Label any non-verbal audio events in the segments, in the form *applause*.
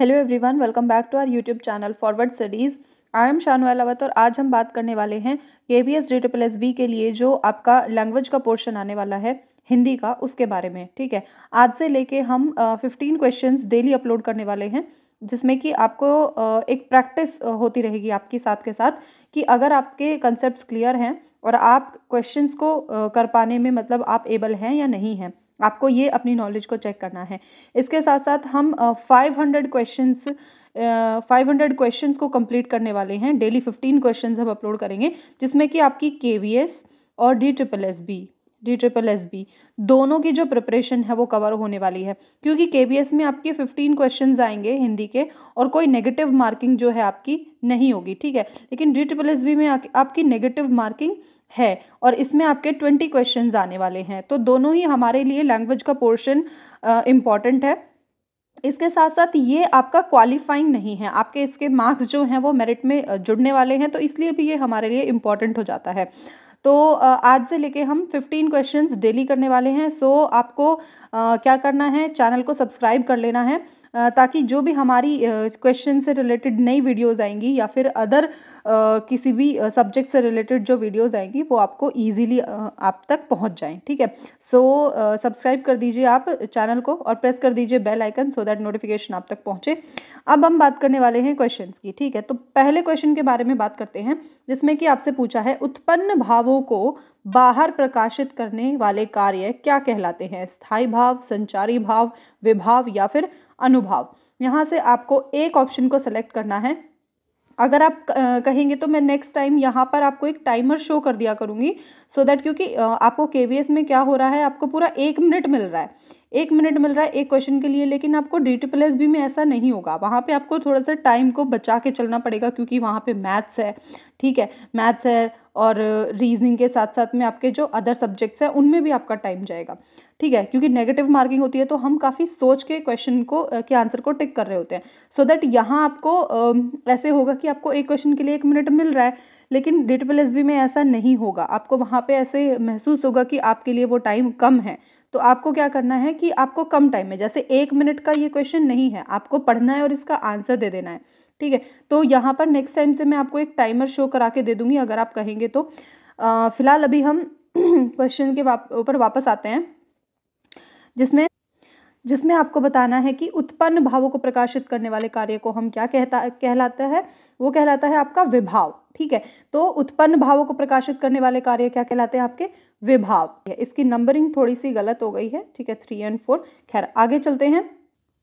hello everyone welcome back to our YouTube channel forward studies I am Shanu Alawat और आज हम बात करने वाले हैं के B S D S B के लिए जो आपका लैंग्वेज का पोर्शन आने वाला है हिंदी का उसके बारे में ठीक है आज से लेके हम फिफ्टीन क्वेश्चंस डेली अपलोड करने वाले हैं जिसमें कि आपको uh, एक प्रैक्टिस होती रहेगी आपकी साथ के साथ कि अगर आपके कंसेप्ट क्लियर हैं और आप क्वेश्चन को uh, कर पाने में मतलब आप एबल हैं या नहीं हैं आपको ये अपनी नॉलेज को चेक करना है इसके साथ साथ हम five hundred question five hundred question को कंप्लीट करने वाले हैं डेली फिफ्टीन क्वेश्चन हम अपलोड करेंगे जिसमें कि आपकी के वी एस और D triple S B D triple S B दोनों की जो प्रिपरेशन है वो कवर होने वाली है क्योंकि के वी एस में आपके फिफ्टीन क्वेश्चन आएंगे हिंदी के और कोई नेगेटिव मार्किंग जो है आपकी नहीं होगी ठीक है लेकिन डी ट्रिपल एस बी में आपकी नेगेटिव मार्किंग है और इसमें आपके ट्वेंटी क्वेश्चन आने वाले हैं तो दोनों ही हमारे लिए लैंग्वेज का पोर्शन इम्पॉर्टेंट है इसके साथ साथ ये आपका क्वालिफाइंग नहीं है आपके इसके मार्क्स जो हैं वो मेरिट में जुड़ने वाले हैं तो इसलिए भी ये हमारे लिए इम्पॉर्टेंट हो जाता है तो आज से लेके हम 15 क्वेश्चंस डेली करने वाले हैं सो आपको क्या करना है चैनल को सब्सक्राइब कर लेना है ताकि जो भी हमारी क्वेश्चन से रिलेटेड नई वीडियोज़ आएंगी या फिर अदर किसी भी सब्जेक्ट से रिलेटेड जो वीडियोज़ आएंगी वो आपको ईजीली आप तक पहुँच जाएँ ठीक है सो सब्सक्राइब कर दीजिए आप चैनल को और प्रेस कर दीजिए bell icon so that notification आप तक पहुँचे अब हम बात करने वाले हैं क्वेश्चन की ठीक है तो पहले क्वेश्चन के बारे में बात करते हैं जिसमें कि आपसे पूछा है उत्पन्न भावों को बाहर प्रकाशित करने वाले कार्य क्या कहलाते हैं स्थाई भाव संचारी भाव विभाव या फिर अनुभाव यहाँ से आपको एक ऑप्शन को सेलेक्ट करना है अगर आप कहेंगे तो मैं नेक्स्ट टाइम यहाँ पर आपको एक टाइमर शो कर दिया करूँगी सो so दैट क्योंकि आपको के में क्या हो रहा है आपको पूरा एक मिनट मिल रहा है एक मिनट मिल रहा है एक क्वेश्चन के लिए लेकिन आपको डी टी प्लस बी में ऐसा नहीं होगा वहाँ पे आपको थोड़ा सा टाइम को बचा के चलना पड़ेगा क्योंकि वहाँ पे मैथ्स है ठीक है मैथ्स है और रीजनिंग के साथ साथ में आपके जो अदर सब्जेक्ट्स हैं उनमें भी आपका टाइम जाएगा ठीक है क्योंकि नेगेटिव मार्किंग होती है तो हम काफ़ी सोच के क्वेश्चन को के आंसर को टिक कर रहे होते हैं सो so दैट यहाँ आपको ऐसे होगा कि आपको एक क्वेश्चन के लिए एक मिनट मिल रहा है लेकिन डेट ट्रिपल एस बी में ऐसा नहीं होगा आपको वहाँ पर ऐसे महसूस होगा कि आपके लिए वो टाइम कम है तो आपको क्या करना है कि आपको कम टाइम में जैसे एक मिनट का ये क्वेश्चन नहीं है आपको पढ़ना है और इसका आंसर दे देना है ठीक है तो यहाँ पर नेक्स्ट टाइम से मैं आपको एक टाइमर शो करा के दे दूँगी अगर आप कहेंगे तो फिलहाल अभी हम क्वेश्चन *clears throat* के ऊपर वाप, वापस आते हैं जिसमें जिसमें आपको बताना है कि उत्पन्न भावों को प्रकाशित करने वाले कार्य को हम क्या कहता कहलाता है वो कहलाता है आपका विभाव ठीक है तो उत्पन्न भावों को प्रकाशित करने वाले कार्य क्या कहलाते हैं आपके विभाव इसकी नंबरिंग थोड़ी सी गलत हो गई है ठीक है थ्री एंड फोर खैर आगे चलते हैं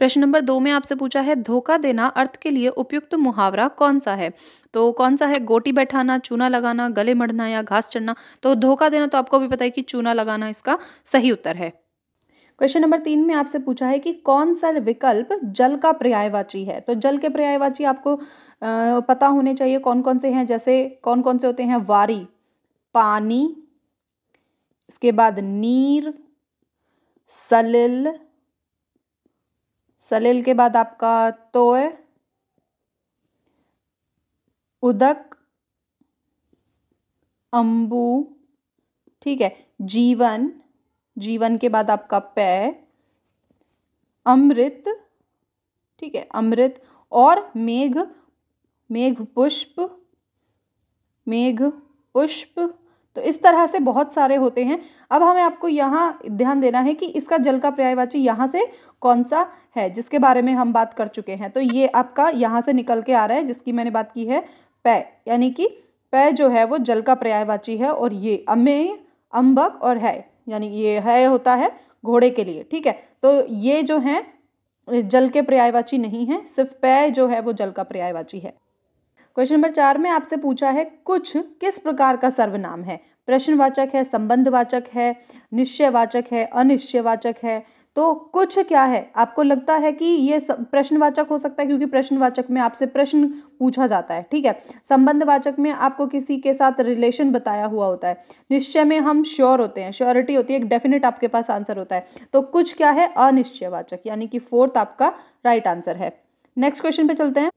प्रश्न नंबर दो में आपसे पूछा है धोखा देना अर्थ के लिए उपयुक्त मुहावरा कौन सा है तो कौन सा है गोटी बैठाना चूना लगाना गले मढ़ना या घास चढ़ना तो धोखा देना तो आपको भी पता है कि चूना लगाना इसका सही उत्तर है क्वेश्चन नंबर तीन में आपसे पूछा है कि कौन सा विकल्प जल का पर्यायवाची है तो जल के पर्यायवाची आपको पता होने चाहिए कौन कौन से हैं जैसे कौन कौन से होते हैं वारी पानी इसके बाद नीर सलिल सलील के बाद आपका तोय उदक अम्बू ठीक है जीवन जीवन के बाद आपका पै अमृत ठीक है अमृत और मेघ मेघ पुष्प मेघ पुष्प तो इस तरह से बहुत सारे होते हैं अब हमें आपको यहाँ ध्यान देना है कि इसका जल का पर्यायवाची यहाँ से कौन सा है जिसके बारे में हम बात कर चुके हैं तो ये आपका यहाँ से निकल के आ रहा है जिसकी मैंने बात की है पै यानी कि पै जो है वो जल का पर्यायवाची है और ये अमे अम्बक और है यानी ये है होता है घोड़े के लिए ठीक है तो ये जो है जल के पर्यायवाची नहीं है सिर्फ पै जो है वो जल का पर्यायवाची है क्वेश्चन नंबर चार में आपसे पूछा है कुछ किस प्रकार का सर्वनाम है प्रश्नवाचक है संबंधवाचक है निश्चयवाचक है अनिश्चयवाचक है तो कुछ क्या है आपको लगता है कि ये प्रश्नवाचक हो सकता है क्योंकि प्रश्नवाचक में आपसे प्रश्न पूछा जाता है ठीक है संबंधवाचक में आपको किसी के साथ रिलेशन बताया हुआ होता है निश्चय में हम श्योर होते हैं श्योरिटी होती है एक डेफिनेट आपके पास आंसर होता है तो कुछ क्या है अनिश्चयवाचक यानी कि फोर्थ आपका राइट right आंसर है नेक्स्ट क्वेश्चन पे चलते हैं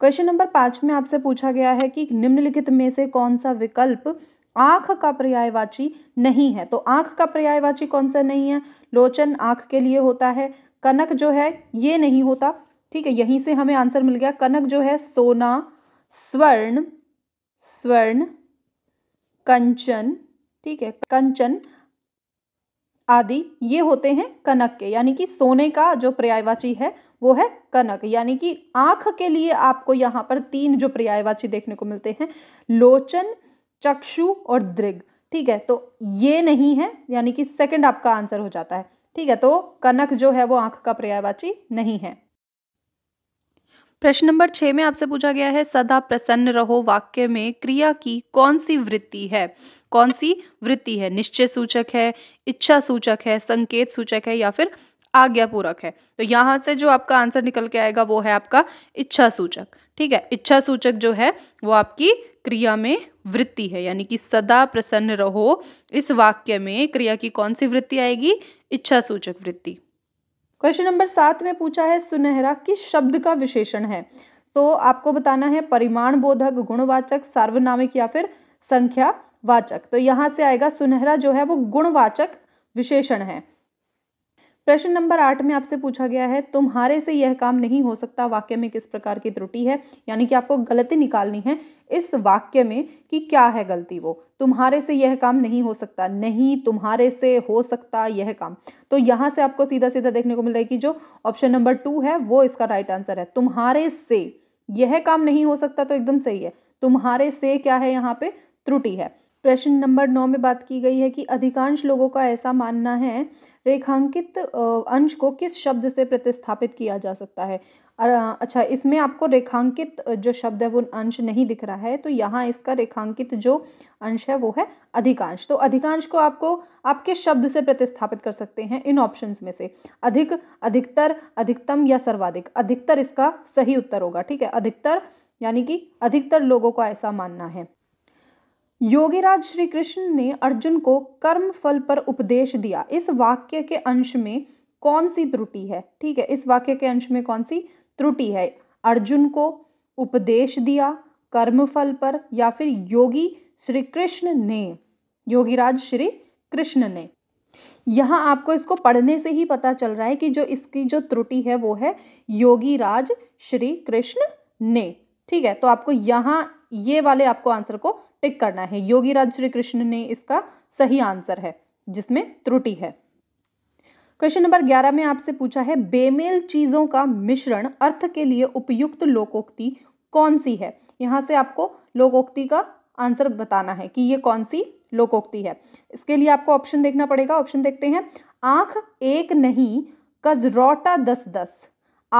क्वेश्चन नंबर पाँच में आपसे पूछा गया है कि निम्नलिखित में से कौन सा विकल्प आंख का पर्यायवाची नहीं है तो आंख का पर्यायवाची कौन सा नहीं है लोचन आंख के लिए होता है कनक जो है ये नहीं होता ठीक है यहीं से हमें आंसर मिल गया कनक जो है सोना स्वर्ण स्वर्ण कंचन ठीक है कंचन आदि ये होते हैं कनक के यानी कि सोने का जो पर्यायवाची है वो है कनक यानी कि आंख के लिए आपको यहां पर तीन जो पर्यायवाची देखने को मिलते हैं लोचन चक्षु और दृग ठीक है तो ये नहीं है यानी कि सेकंड आपका आंसर हो जाता है ठीक है तो कनक जो है वो आंख का पर्यायवाची नहीं है प्रश्न नंबर छह में आपसे पूछा गया है सदा प्रसन्न रहो वाक्य में क्रिया की कौन सी वृत्ति है कौन सी वृत्ति है निश्चय सूचक है इच्छा सूचक है संकेत सूचक है या फिर आज्ञा पूरक है तो यहां से जो आपका आंसर निकल के आएगा वो है आपका इच्छा सूचक ठीक है इच्छा सूचक जो है वो आपकी क्रिया में वृत्ति है यानी कि सदा प्रसन्न रहो इस वाक्य में क्रिया की कौन सी वृत्ति आएगी इच्छा सूचक वृत्ति क्वेश्चन नंबर सात में पूछा है सुनहरा किस शब्द का विशेषण है तो आपको बताना है परिमाण बोधक गुणवाचक सार्वनामिक या फिर संख्या वाचक तो यहां से आएगा सुनहरा जो है वो गुणवाचक विशेषण है प्रश्न नंबर आठ में आपसे पूछा गया है तुम्हारे से यह काम नहीं हो सकता वाक्य में किस प्रकार की त्रुटि है यानी कि आपको गलती निकालनी है इस वाक्य में कि क्या है गलती वो तुम्हारे से यह काम नहीं हो सकता नहीं तुम्हारे से हो सकता यह काम तो यहाँ से आपको सीधा सीधा देखने को मिल रहा है कि जो ऑप्शन नंबर टू है वो इसका राइट आंसर है तुम्हारे से यह काम नहीं हो सकता तो एकदम सही है तुम्हारे से क्या है यहाँ पे त्रुटि है प्रश्न नंबर नौ में बात की गई है कि अधिकांश लोगों का ऐसा मानना है रेखांकित अंश को किस शब्द से प्रतिस्थापित किया जा सकता है अच्छा इसमें आपको रेखांकित जो शब्द है वो अंश नहीं दिख रहा है तो यहाँ इसका रेखांकित जो अंश है वो है अधिकांश तो अधिकांश को आपको आप किस शब्द से प्रतिस्थापित कर सकते हैं इन ऑप्शंस में से अधिक अधिकतर अधिकतम या सर्वाधिक अधिकतर इसका सही उत्तर होगा ठीक है अधिकतर यानी कि अधिकतर लोगों का ऐसा मानना है योगीराज श्री कृष्ण ने अर्जुन को कर्म फल पर उपदेश दिया इस वाक्य के अंश में कौन सी त्रुटि है ठीक है इस वाक्य के अंश में कौन सी त्रुटि है अर्जुन को उपदेश दिया कर्म फल पर या फिर योगी श्री कृष्ण ने योगीराज श्री कृष्ण ने यहां आपको इसको पढ़ने से ही पता चल रहा है कि जो इसकी जो त्रुटि है वो है योगी राज श्री कृष्ण ने ठीक है तो आपको यहां ये वाले आपको आंसर को टिक करना है योगी राज श्री कृष्ण ने इसका सही आंसर है जिसमें त्रुटि है क्वेश्चन नंबर 11 में आपसे पूछा है बेमेल चीजों का मिश्रण अर्थ के लिए उपयुक्त लोकोक्ति कौन सी है यहां से आपको लोकोक्ति का आंसर बताना है कि ये कौन सी लोकोक्ति है इसके लिए आपको ऑप्शन देखना पड़ेगा ऑप्शन देखते हैं आंख एक नहीं कजरोटा दस दस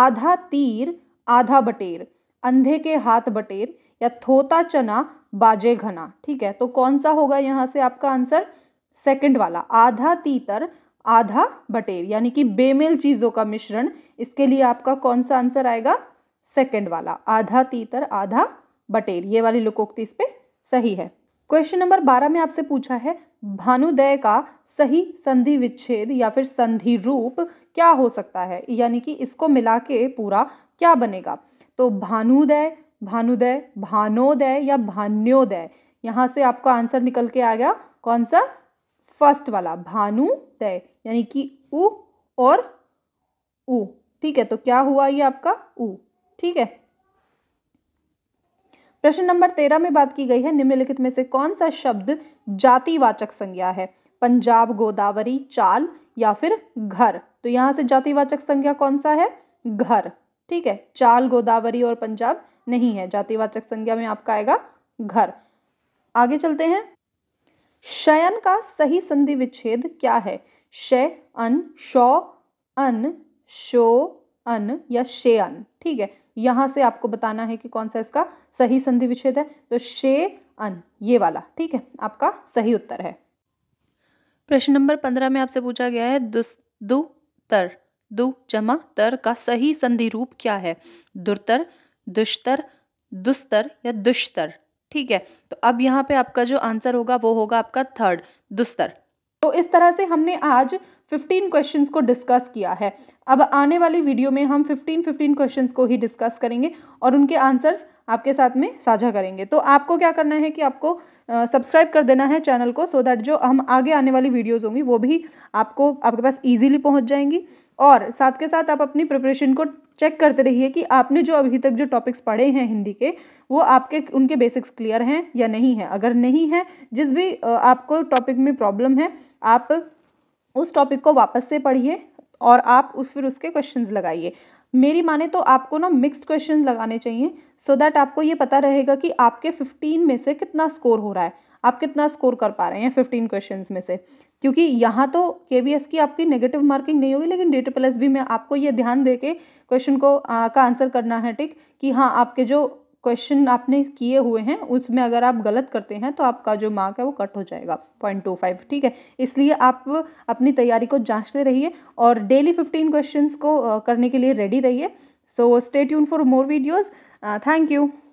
आधा तीर आधा बटेर अंधे के हाथ बटेर या थोता चना बाजे घना ठीक है तो कौन सा होगा यहाँ से आपका आंसर सेकंड वाला आधा तीतर आधा बटेर यानी कि बेमेल चीज़ों का मिश्रण इसके लिए आपका कौन सा आंसर आएगा सेकंड वाला आधा तीतर आधा बटेर ये वाली लोकोक्ति इस पर सही है क्वेश्चन नंबर बारह में आपसे पूछा है भानुदय का सही संधि विच्छेद या फिर संधि रूप क्या हो सकता है यानी कि इसको मिला के पूरा क्या बनेगा तो भानुदय भानुदय भानोदय या भान्योदय यहाँ से आपका आंसर निकल के आ गया कौन सा फर्स्ट वाला भानुदय यानी कि उ और उ ठीक है तो क्या हुआ ये आपका उ ठीक है प्रश्न नंबर तेरह में बात की गई है निम्नलिखित में से कौन सा शब्द जातिवाचक संज्ञा है पंजाब गोदावरी चाल या फिर घर तो यहां से जातिवाचक संज्ञा कौन सा है घर ठीक है चाल गोदावरी और पंजाब नहीं है जातिवाचक संज्ञा में आपका आएगा घर आगे चलते हैं शयन का सही संधि विच्छेद क्या है शय अन शो अन शो अन या शेअन ठीक है यहां से आपको बताना है कि कौन सा इसका सही संधि विच्छेद है तो शे अन ये वाला ठीक है आपका सही उत्तर है प्रश्न नंबर पंद्रह में आपसे पूछा गया है दुस दु तर दु जमा तर का सही संधि रूप क्या है दुर्तर दुष्तर दुस्तर या दुष्तर ठीक है तो अब यहाँ पे आपका जो आंसर होगा वो होगा आपका थर्ड दुस्तर तो इस तरह से हमने आज 15 क्वेश्चंस को डिस्कस किया है अब आने वाली वीडियो में हम 15 15 क्वेश्चंस को ही डिस्कस करेंगे और उनके आंसर्स आपके साथ में साझा करेंगे तो आपको क्या करना है कि आपको सब्सक्राइब कर देना है चैनल को सो so दैट जो हम आगे आने वाली वीडियोज़ होंगी वो भी आपको आपके पास ईजिली पहुँच जाएंगी और साथ के साथ आप अपनी प्रिपरेशन को चेक करते रहिए कि आपने जो अभी तक जो टॉपिक्स पढ़े हैं हिंदी के वो आपके उनके बेसिक्स क्लियर हैं या नहीं है अगर नहीं है जिस भी आपको टॉपिक में प्रॉब्लम है आप उस टॉपिक को वापस से पढ़िए और आप उस फिर उसके क्वेश्चंस लगाइए मेरी माने तो आपको ना मिक्स्ड क्वेश्चन लगाने चाहिए सो so दैट आपको ये पता रहेगा कि आपके फिफ्टीन में से कितना स्कोर हो रहा है आप कितना स्कोर कर पा रहे हैं फिफ्टीन क्वेश्चन में से क्योंकि यहाँ तो के की आपकी नेगेटिव मार्किंग नहीं होगी लेकिन डेटा प्लस भी मैं में आपको ये ध्यान दे के क्वेश्चन को आ, का आंसर करना है ठीक कि हाँ आपके जो क्वेश्चन आपने किए हुए हैं उसमें अगर आप गलत करते हैं तो आपका जो मार्क है वो कट हो जाएगा पॉइंट टू फाइव ठीक है इसलिए आप अपनी तैयारी को जांचते रहिए और डेली फिफ्टीन क्वेश्चंस को करने के लिए रेडी रहिए so stay tune for more videos thank you